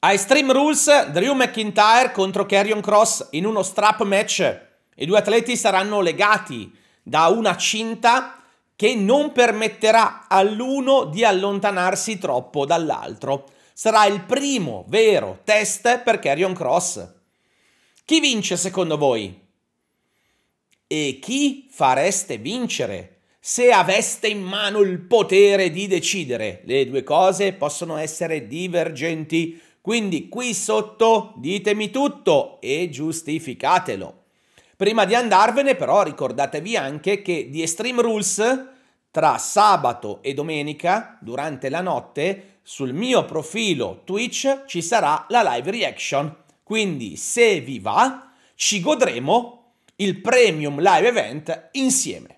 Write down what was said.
A Extreme Rules, Drew McIntyre contro Carrion Cross in uno strap match. I due atleti saranno legati da una cinta che non permetterà all'uno di allontanarsi troppo dall'altro. Sarà il primo vero test per Carrion Cross. Chi vince secondo voi? E chi fareste vincere se aveste in mano il potere di decidere? Le due cose possono essere divergenti quindi qui sotto ditemi tutto e giustificatelo. Prima di andarvene però ricordatevi anche che di Extreme Rules tra sabato e domenica durante la notte sul mio profilo Twitch ci sarà la live reaction. Quindi se vi va ci godremo il premium live event insieme.